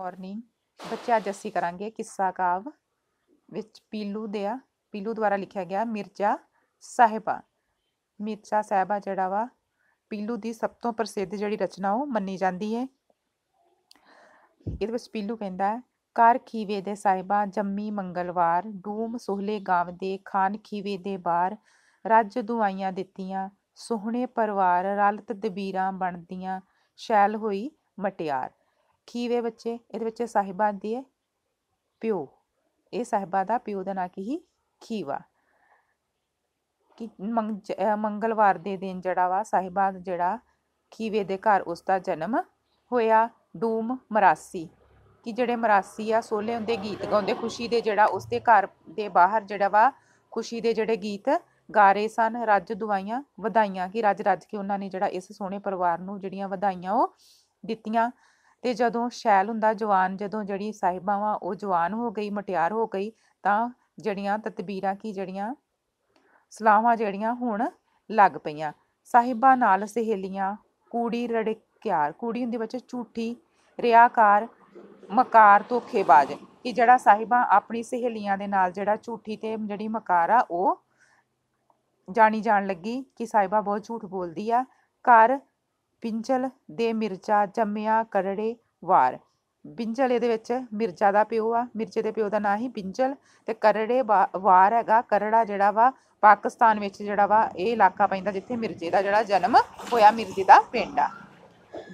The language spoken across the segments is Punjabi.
ਮਾਰਨਿੰਗ ਬੱਚੇ ਅੱਜ ਅਸੀਂ ਕਰਾਂਗੇ ਕਿੱਸਾ ਕਾਵ ਵਿੱਚ ਪੀਲੂ ਦੇ ਆ ਪੀਲੂ ਦੁਆਰਾ ਲਿਖਿਆ ਗਿਆ ਮਿਰਜ਼ਾ ਸਾਹਿਬਾ ਮਿਰਜ਼ਾ ਸਾਹਿਬਾ ਜਿਹੜਾ ਵਾ ਪੀਲੂ ਦੀ ਸਭ ਤੋਂ ਪ੍ਰਸਿੱਧ ਜਿਹੜੀ ਰਚਨਾ ਉਹ ਮੰਨੀ ਜਾਂਦੀ ਹੈ ਇਹਦੇ ਵਿੱਚ ਪੀਲੂ ਕਹਿੰਦਾ ਹੈ ਕਰ ਖੀਵੇ ਦੇ ਸਾਹਿਬਾ ਜੰਮੀ ਮੰਗਲਵਾਰ ਡੂਮ ਸੋਹਲੇ ਗਾਵ ਦੇ ਖਾਨ ਖੀਵੇ ਦੇ ਬਾਰ ਰਾਜ ਦੁਆਈਆਂ ਦਿੱਤੀਆਂ ਸੋਹਣੇ ਪਰਿਵਾਰ ਰਲਤ ਦਬੀਰਾਂ ਬਣਦੀਆਂ ਸ਼ੈਲ ਹੋਈ ਮਟਿਆਰ ਕੀ ਵੇ ਬੱਚੇ ਇਹਦੇ ਵਿੱਚ ਸਾਹਿਬਾ ਦੀ ਹੈ ਪਿਓ ਇਹ ਸਾਹਿਬਾ ਦਾ ਪਿਓ ਦਾ ਨਾਂ ਕੀ ਹੀ ਖੀਵਾ ਕਿ ਮੰਗਲਵਾਰ ਦੇ ਦਿਨ ਜਿਹੜਾ ਵਾ ਸਾਹਿਬਾ ਜਿਹੜਾ ਖੀਵੇ ਦੇ ਘਰ ਉਸ ਦਾ ਜਨਮ ਹੋਇਆ ਡੂਮ ਮਰਾਸੀ ਕਿ ਜਿਹੜੇ ਮਰਾਸੀ ਆ ਸੋਲੇ ਹੁੰਦੇ ਗੀਤ ਗਾਉਂਦੇ ਖੁਸ਼ੀ ਦੇ ਜਿਹੜਾ ਉਸ ਦੇ ਘਰ ਦੇ ਬਾਹਰ ਜਿਹੜਾ ਵਾ ਖੁਸ਼ੀ ਦੇ ਜਿਹੜੇ ਗੀਤ ਗਾ ਰਹੇ ਸਨ ਰੱਜ ਦੁਆਈਆਂ ਵਧਾਈਆਂ ਕਿ ਰੱਜ ਰੱਜ ਕੇ ਉਹਨਾਂ ਨੇ ਜਿਹੜਾ ਇਸ ਸੋਹਣੇ ਪਰਿਵਾਰ ਨੂੰ ਜਿਹੜੀਆਂ ਵਧਾਈਆਂ ਉਹ ਦਿੱਤੀਆਂ ਤੇ ਜਦੋਂ ਸ਼ੈਲ ਹੁੰਦਾ ਜਵਾਨ ਜਦੋਂ ਜਿਹੜੀ ਸਾਹਿਬਾ ਵਾ ਉਹ ਜਵਾਨ ਹੋ ਗਈ ਮਟਿਆਰ ਹੋ ਗਈ ਤਾਂ ਜਿਹੜੀਆਂ ਤਤਬੀਰਾਂ ਕੀ ਜਿਹੜੀਆਂ ਸਲਾਹਾਂ ਜਿਹੜੀਆਂ ਹੁਣ ਲੱਗ ਪਈਆਂ ਸਾਹਿਬਾ ਨਾਲ ਸਹੇਲੀਆਂ ਕੂੜੀ ਰੜਕਿਆਰ ਕੂੜੀ ਹੁੰਦੀ ਬੱਚੇ ਝੂਠੀ ਰਿਆਕਾਰ ਮਕਾਰ ਧੋਖੇਬਾਜ਼ ਕਿ ਜਿਹੜਾ ਸਾਹਿਬਾ ਆਪਣੀ ਸਹੇਲੀਆਂ ਦੇ ਨਾਲ ਜਿਹੜਾ ਝੂਠੀ ਤੇ ਜਿਹੜੀ ਮਕਾਰ ਆ ਉਹ ਜਾਣੀ ਜਾਣ ਲੱਗੀ ਕਿ ਸਾਹਿਬਾ ਬਹੁਤ ਝੂਠ ਬੋਲਦੀ ਆ ਘਰ ਬਿੰਜਲ ਦੇ ਮਿਰਜ਼ਾ ਜੰਮਿਆ ਕਰੜੇ ਵਾਰ ਬਿੰਜਲ ਇਹਦੇ ਵਿੱਚ ਮਿਰਜ਼ਾ ਦਾ ਪਿਓ ਆ ਮਿਰਜ਼ੇ ਦੇ ਪਿਓ ਦਾ ਨਾਂ ਹੀ ਬਿੰਜਲ ਤੇ ਕਰੜੇ ਵਾਰ ਹੈਗਾ ਕਰੜਾ ਜਿਹੜਾ ਵਾ ਪਾਕਿਸਤਾਨ ਵਿੱਚ ਜਿਹੜਾ ਵਾ ਇਹ ਇਲਾਕਾ ਪੈਂਦਾ ਜਿੱਥੇ ਮਿਰਜ਼ੇ ਦਾ ਜਿਹੜਾ ਜਨਮ ਹੋਇਆ ਮਿਰਜ਼ੇ ਦਾ ਪਿੰਡ ਆ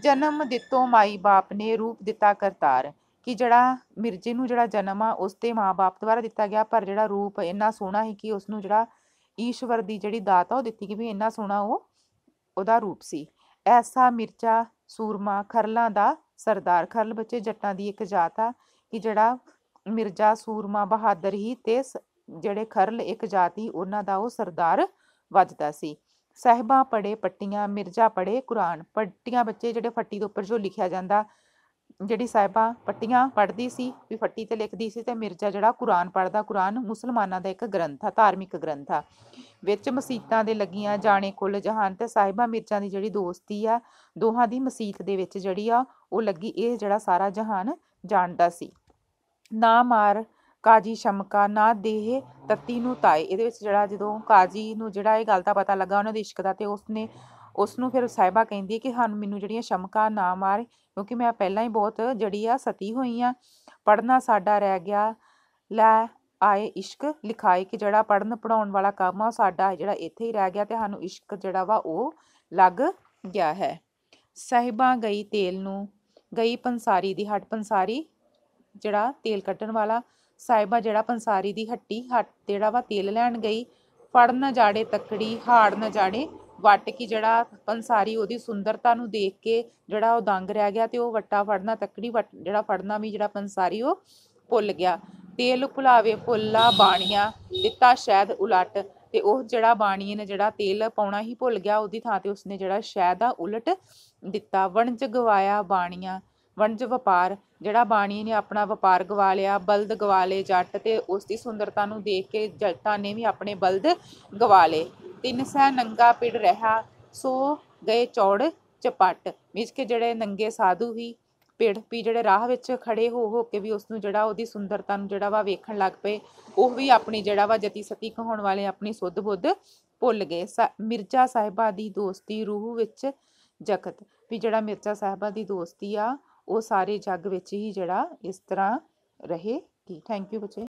ਜਨਮ ਦਿੱਤੋ ਮਾਈ ਬਾਪ ਨੇ ਰੂਪ ਦਿੱਤਾ ਕਰਤਾਰ ਕਿ ਜਿਹੜਾ ਮਿਰਜ਼ੇ ਨੂੰ ਜਿਹੜਾ ਜਨਮ ਆ ਉਸ ਤੇ ਬਾਪ ਦੁਆਰਾ ਦਿੱਤਾ ਗਿਆ ਪਰ ਜਿਹੜਾ ਰੂਪ ਇੰਨਾ ਸੋਹਣਾ ਸੀ ਕਿ ਉਸ ਨੂੰ ਜਿਹੜਾ ਈਸ਼ਵਰ ਦੀ ਜਿਹੜੀ ਦਾਤ ਆ ਉਹ ਦਿੱਤੀ ਕਿ ਵੀ ਇੰਨਾ ਸੋਹਣਾ ਉਹ ਉਹਦਾ ਰੂਪ ਸੀ ਐਸਾ ਮਿਰਚਾ ਸੂਰਮਾ ਖਰਲਾਂ ਦਾ ਸਰਦਾਰ ਖਰਲ ਬੱਚੇ ਜੱਟਾਂ ਦੀ ਇੱਕ ਜਾਤ ਆ ਕਿ ਜਿਹੜਾ ਮਿਰਜ਼ਾ ਸੂਰਮਾ ਬਹਾਦਰ ਹੀ ਤੇ ਜਿਹੜੇ ਖਰਲ ਇੱਕ ਜਾਤੀ ਉਹਨਾਂ ਦਾ ਉਹ ਸਰਦਾਰ ਵੱਜਦਾ ਸੀ ਸਹਿਬਾ ਪੜੇ ਪੱਟੀਆਂ ਮਿਰਜ਼ਾ ਪੜੇ ਕੁਰਾਨ ਪੱਟੀਆਂ ਬੱਚੇ ਜਿਹੜੇ ਫੱਟੀ ਦੇ ਉੱਪਰ ਜੋ ਲਿਖਿਆ ਜਾਂਦਾ ਜਿਹੜੀ ਸਾਹਿਬਾ ਪੱਟੀਆਂ ਪੜਦੀ ਸੀ ਵੀ ਫੱਟੀ ਤੇ ਲਿਖਦੀ ਸੀ ਤੇ ਮਿਰਜ਼ਾ ਜਿਹੜਾ ਕੁਰਾਨ ਪੜਦਾ ਕੁਰਾਨ ਮੁਸਲਮਾਨਾਂ ਦਾ ਇੱਕ ਗ੍ਰੰਥ ਆ ਧਾਰਮਿਕ ਗ੍ਰੰਥ ਆ ਵਿੱਚ ਮਸੀਤਾਂ ਦੇ ਲੱਗੀਆਂ ਜਾਣੇ ਕੁੱਲ ਜਹਾਨ ਤੇ ਸਾਹਿਬਾ ਮਿਰਜ਼ਾ ਦੀ ਜਿਹੜੀ ਦੋਸਤੀ ਆ ਦੋਹਾਂ ਦੀ ਮਸੀਤ ਦੇ ਵਿੱਚ ਜਿਹੜੀ ਆ ਉਹ ਲੱਗੀ ਇਹ ਜਿਹੜਾ ਸਾਰਾ ਜਹਾਨ ਜਾਣਦਾ ਸੀ ਨਾ ਮਾਰ ਕਾਜੀ ਸ਼ਮਕਾ ਨਾ ਦੇਹ ਤਤੀ ਨੂੰ ਤਾਏ ਇਹਦੇ ਵਿੱਚ ਜਿਹੜਾ ਜਦੋਂ ਕਾਜੀ ਨੂੰ ਜਿਹੜਾ ਇਹ ਗੱਲ ਦਾ ਪਤਾ ਲੱਗਾ ਉਹਨਾਂ ਦੇ ਇਸ਼ਕ ਦਾ ਤੇ ਉਸਨੇ ਉਸ ਨੂੰ ਫਿਰ ਸਾਹਿਬਾ ਕਹਿੰਦੀ ਕਿ ਹਨ ਮੈਨੂੰ ਜਿਹੜੀਆਂ ਸ਼ਮਕਾ ਨਾ ਮਾਰ ਕਿਉਂਕਿ ਮੈਂ ਪਹਿਲਾਂ ਹੀ ਬਹੁਤ ਜੜੀ ਆ ਸਤੀ ਹੋਈ ਆ ਪੜਨਾ ਸਾਡਾ ਰਹਿ ਗਿਆ ਲੈ ਆਏ ਇਸ਼ਕ ਲਿਖਾਈ ਕਿ ਜਿਹੜਾ ਪੜਨ ਪੜਾਉਣ ਵਾਲਾ ਕੰਮ ਆ ਸਾਡਾ ਜਿਹੜਾ ਇੱਥੇ ਹੀ ਰਹਿ ਗਿਆ ਤੇ ਸਾਨੂੰ ਇਸ਼ਕ ਜਿਹੜਾ ਵਾ ਉਹ ਲੱਗ ਗਿਆ ਹੈ ਸਾਹਿਬਾ ਗਈ ਤੇਲ ਨੂੰ ਗਈ ਪੰਸਾਰੀ ਦੀ ਹੱਟ ਪੰਸਾਰੀ ਜਿਹੜਾ ਤੇਲ ਕੱਢਣ ਵਾਲਾ ਸਾਹਿਬਾ ਜਿਹੜਾ ਪੰਸਾਰੀ ਦੀ ਹੱਟੀ ਹੱਟ ਜਿਹੜਾ ਵਾ ਤੇਲ ਲੈਣ ਗਈ ਫੜ ਜਾੜੇ ਤੱਕੜੀ ਹਾੜ ਨਾ ਜਾੜੇ ਵਟ ਕੀ ਜਿਹੜਾ ਪੰਸਾਰੀ ਉਹਦੀ ਸੁੰਦਰਤਾ ਨੂੰ ਦੇਖ ਕੇ ਜਿਹੜਾ ਉਹ ਦੰਗ ਰਹਿ ਗਿਆ ਤੇ ਉਹ ਵੱਟਾ ਫੜਨਾ ਤੱਕੜੀ ਵੱਟ ਜਿਹੜਾ ਫੜਨਾ ਵੀ ਜਿਹੜਾ ਪੰਸਾਰੀ ਉਹ ਭੁੱਲ ਗਿਆ ਤੇਲ ਭੁਲਾਵੇ ਫੁੱਲਾ ਬਾਣੀਆਂ ਦਿੱਤਾ ਸ਼ਾਇਦ ਉਲਟ ਤੇ ਉਹ ਜਿਹੜਾ ਬਾਣੀ ਨੇ ਜਿਹੜਾ ਤੇਲ ਪਾਉਣਾ ਹੀ ਭੁੱਲ ਗਿਆ ਉਹਦੀ ਥਾਂ ਤੇ ਉਸਨੇ ਜਿਹੜਾ ਸ਼ਾਇਦ ਆ ਉਲਟ ਦਿੱਤਾ ਵਣਜ ਗਵਾਇਆ ਬਾਣੀਆਂ ਵਣਜ ਵਪਾਰ ਜਿਹੜਾ ਬਾਣੀ ਨੇ ਆਪਣਾ ਵਪਾਰ ਗਵਾ ਲਿਆ ਬਲਦ ਗਵਾ ਲੇ ਜੱਟ ਤੇ ਉਸ ਦੀ ਸੁੰਦਰਤਾ ਨੂੰ ਦੇਖ ਕੇ ਜੱਟਾਂ ਨੇ ਵੀ ਆਪਣੇ ਬਲਦ ਗਵਾ ਲੇ ਤਿੰਨ ਸੈ ਨੰਗਾ ਪਿੜ ਰਹਾ ਸੋ ਗਏ ਚੌੜ ਚਪਟ ਮੀਨਸ ਕਿ ਜਿਹੜੇ ਨੰਗੇ ਸਾਧੂ ਹੀ ਪੇੜ ਵੀ ਜਿਹੜੇ ਰਾਹ ਵਿੱਚ ਖੜੇ ਹੋ ਹੋ ਕੇ ਵੀ ਉਸ ਨੂੰ ਜਿਹੜਾ ਉਹਦੀ ਸੁੰਦਰਤਾ ਨੂੰ ਜਿਹੜਾ ਵਾ ਵੇਖਣ ਲੱਗ ਪਏ ਉਹ ਵੀ ਆਪਣੀ ਜਿਹੜਾ ਵਾ ਜਤੀ ਸਤੀ ਕਹਾਉਣ ਵਾਲੇ ਆਪਣੀ ਸੁੱਧ ਬੁੱਧ ਭੁੱਲ ਗਏ ਮਿਰਜ਼ਾ ਸਾਹਿਬਾ ਦੀ ਦੋਸਤੀ ਰੂਹ ਵਿੱਚ ਜਗਤ ਵੀ ਜਿਹੜਾ ਮਿਰਜ਼ਾ ਸਾਹਿਬਾ ਦੀ ਦੋਸਤੀ ਆ ਉਹ ਸਾਰੇ ਜੱਗ ਵਿੱਚ ਹੀ ਜਿਹੜਾ ਇਸ ਤਰ੍ਹਾਂ ਰਹੇਗੀ ਥੈਂਕ ਯੂ ਬੱਚੇ